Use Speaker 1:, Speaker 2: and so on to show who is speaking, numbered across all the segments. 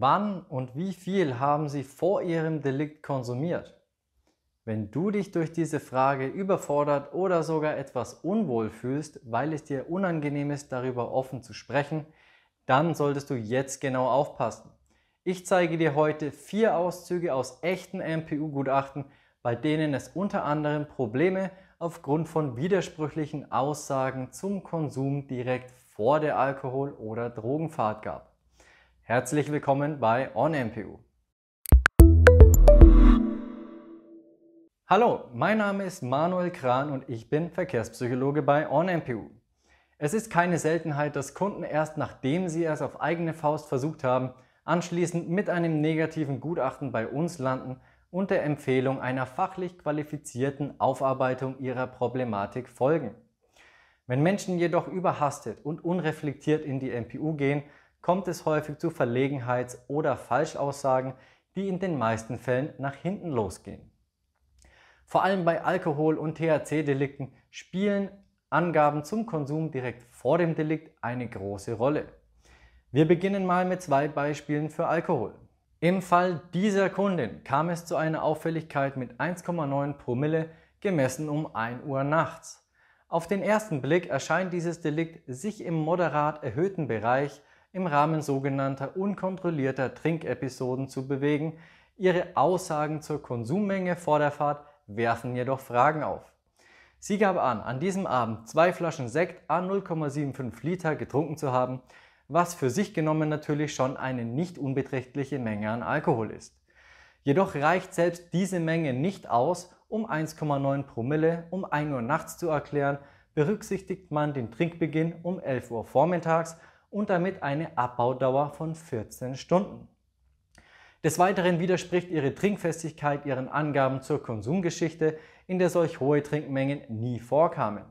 Speaker 1: Wann und wie viel haben Sie vor Ihrem Delikt konsumiert? Wenn du dich durch diese Frage überfordert oder sogar etwas unwohl fühlst, weil es dir unangenehm ist, darüber offen zu sprechen, dann solltest du jetzt genau aufpassen. Ich zeige dir heute vier Auszüge aus echten MPU-Gutachten, bei denen es unter anderem Probleme aufgrund von widersprüchlichen Aussagen zum Konsum direkt vor der Alkohol- oder Drogenfahrt gab. Herzlich willkommen bei OnMPU. Hallo, mein Name ist Manuel Kran und ich bin Verkehrspsychologe bei OnMPU. Es ist keine Seltenheit, dass Kunden erst nachdem sie es auf eigene Faust versucht haben, anschließend mit einem negativen Gutachten bei uns landen und der Empfehlung einer fachlich qualifizierten Aufarbeitung ihrer Problematik folgen. Wenn Menschen jedoch überhastet und unreflektiert in die MPU gehen, kommt es häufig zu Verlegenheits- oder Falschaussagen, die in den meisten Fällen nach hinten losgehen. Vor allem bei Alkohol- und THC-Delikten spielen Angaben zum Konsum direkt vor dem Delikt eine große Rolle. Wir beginnen mal mit zwei Beispielen für Alkohol. Im Fall dieser Kundin kam es zu einer Auffälligkeit mit 1,9 Promille gemessen um 1 Uhr nachts. Auf den ersten Blick erscheint dieses Delikt sich im moderat erhöhten Bereich im Rahmen sogenannter unkontrollierter Trinkepisoden zu bewegen, ihre Aussagen zur Konsummenge vor der Fahrt werfen jedoch Fragen auf. Sie gab an, an diesem Abend zwei Flaschen Sekt an 0,75 Liter getrunken zu haben, was für sich genommen natürlich schon eine nicht unbeträchtliche Menge an Alkohol ist. Jedoch reicht selbst diese Menge nicht aus, um 1,9 Promille um 1 Uhr nachts zu erklären, berücksichtigt man den Trinkbeginn um 11 Uhr vormittags und damit eine Abbaudauer von 14 Stunden. Des Weiteren widerspricht ihre Trinkfestigkeit ihren Angaben zur Konsumgeschichte, in der solch hohe Trinkmengen nie vorkamen.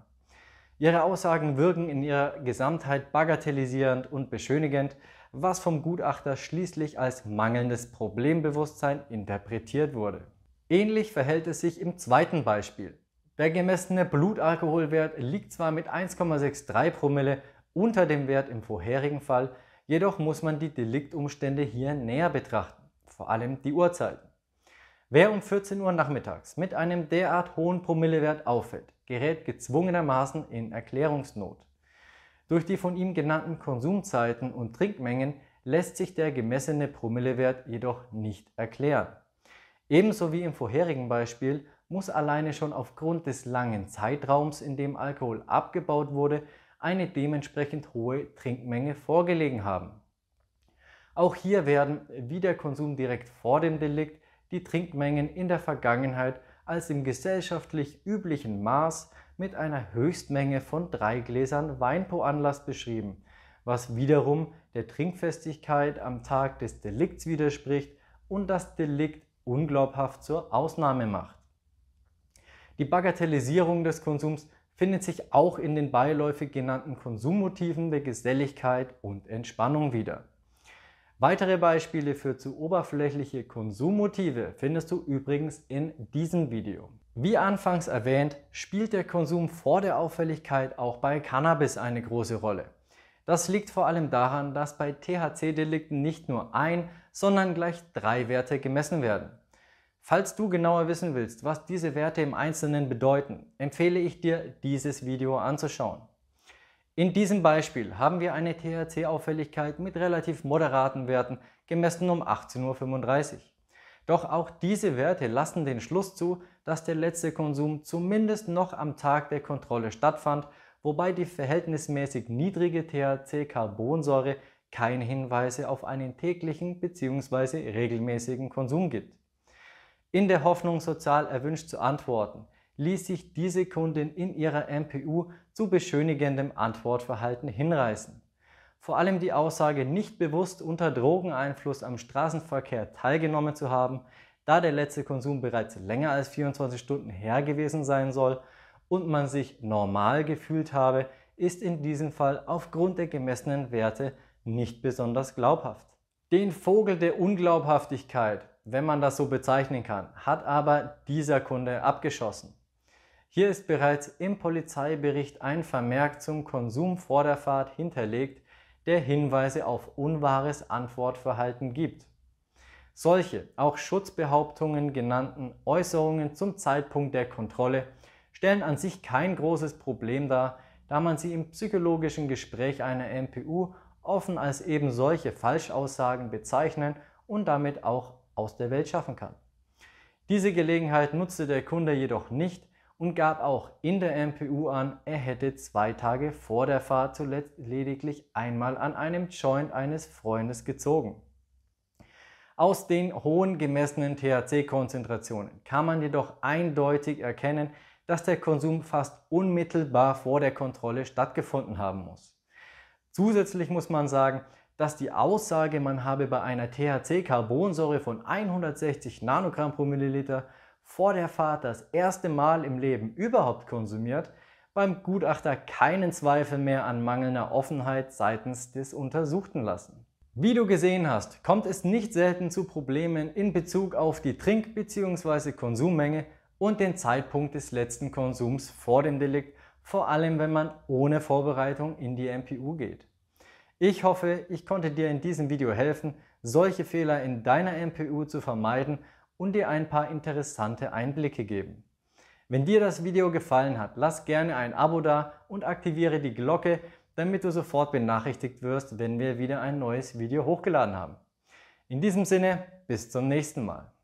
Speaker 1: Ihre Aussagen wirken in ihrer Gesamtheit bagatellisierend und beschönigend, was vom Gutachter schließlich als mangelndes Problembewusstsein interpretiert wurde. Ähnlich verhält es sich im zweiten Beispiel. Der gemessene Blutalkoholwert liegt zwar mit 1,63 Promille unter dem Wert im vorherigen Fall, jedoch muss man die Deliktumstände hier näher betrachten, vor allem die Uhrzeiten. Wer um 14 Uhr nachmittags mit einem derart hohen Promillewert auffällt, gerät gezwungenermaßen in Erklärungsnot. Durch die von ihm genannten Konsumzeiten und Trinkmengen lässt sich der gemessene Promillewert jedoch nicht erklären. Ebenso wie im vorherigen Beispiel muss alleine schon aufgrund des langen Zeitraums, in dem Alkohol abgebaut wurde, eine dementsprechend hohe Trinkmenge vorgelegen haben. Auch hier werden, wie der Konsum direkt vor dem Delikt, die Trinkmengen in der Vergangenheit als im gesellschaftlich üblichen Maß mit einer Höchstmenge von drei Gläsern Wein pro Anlass beschrieben, was wiederum der Trinkfestigkeit am Tag des Delikts widerspricht und das Delikt unglaubhaft zur Ausnahme macht. Die Bagatellisierung des Konsums findet sich auch in den beiläufig genannten Konsummotiven der Geselligkeit und Entspannung wieder. Weitere Beispiele für zu oberflächliche Konsummotive findest du übrigens in diesem Video. Wie anfangs erwähnt, spielt der Konsum vor der Auffälligkeit auch bei Cannabis eine große Rolle. Das liegt vor allem daran, dass bei THC-Delikten nicht nur ein, sondern gleich drei Werte gemessen werden. Falls du genauer wissen willst, was diese Werte im Einzelnen bedeuten, empfehle ich dir, dieses Video anzuschauen. In diesem Beispiel haben wir eine THC-Auffälligkeit mit relativ moderaten Werten gemessen um 18.35 Uhr. Doch auch diese Werte lassen den Schluss zu, dass der letzte Konsum zumindest noch am Tag der Kontrolle stattfand, wobei die verhältnismäßig niedrige THC-Carbonsäure keine Hinweise auf einen täglichen bzw. regelmäßigen Konsum gibt. In der Hoffnung, sozial erwünscht zu antworten, ließ sich diese Kundin in ihrer MPU zu beschönigendem Antwortverhalten hinreißen. Vor allem die Aussage, nicht bewusst unter Drogeneinfluss am Straßenverkehr teilgenommen zu haben, da der letzte Konsum bereits länger als 24 Stunden her gewesen sein soll und man sich normal gefühlt habe, ist in diesem Fall aufgrund der gemessenen Werte nicht besonders glaubhaft. Den Vogel der Unglaubhaftigkeit wenn man das so bezeichnen kann, hat aber dieser Kunde abgeschossen. Hier ist bereits im Polizeibericht ein Vermerk zum Konsum vor der Fahrt hinterlegt, der Hinweise auf unwahres Antwortverhalten gibt. Solche, auch Schutzbehauptungen genannten Äußerungen zum Zeitpunkt der Kontrolle stellen an sich kein großes Problem dar, da man sie im psychologischen Gespräch einer MPU offen als eben solche Falschaussagen bezeichnen und damit auch aus der Welt schaffen kann. Diese Gelegenheit nutzte der Kunde jedoch nicht und gab auch in der MPU an, er hätte zwei Tage vor der Fahrt zuletzt lediglich einmal an einem Joint eines Freundes gezogen. Aus den hohen gemessenen THC-Konzentrationen kann man jedoch eindeutig erkennen, dass der Konsum fast unmittelbar vor der Kontrolle stattgefunden haben muss. Zusätzlich muss man sagen, dass die Aussage, man habe bei einer THC-Carbonsäure von 160 Nanogramm pro Milliliter vor der Fahrt das erste Mal im Leben überhaupt konsumiert, beim Gutachter keinen Zweifel mehr an mangelnder Offenheit seitens des Untersuchten lassen. Wie du gesehen hast, kommt es nicht selten zu Problemen in Bezug auf die Trink- bzw. Konsummenge und den Zeitpunkt des letzten Konsums vor dem Delikt, vor allem wenn man ohne Vorbereitung in die MPU geht. Ich hoffe, ich konnte dir in diesem Video helfen, solche Fehler in deiner MPU zu vermeiden und dir ein paar interessante Einblicke geben. Wenn dir das Video gefallen hat, lass gerne ein Abo da und aktiviere die Glocke, damit du sofort benachrichtigt wirst, wenn wir wieder ein neues Video hochgeladen haben. In diesem Sinne, bis zum nächsten Mal.